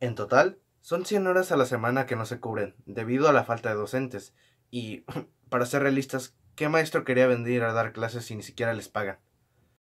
En total, son 100 horas a la semana que no se cubren, debido a la falta de docentes. Y, para ser realistas, ¿qué maestro quería venir a dar clases si ni siquiera les pagan?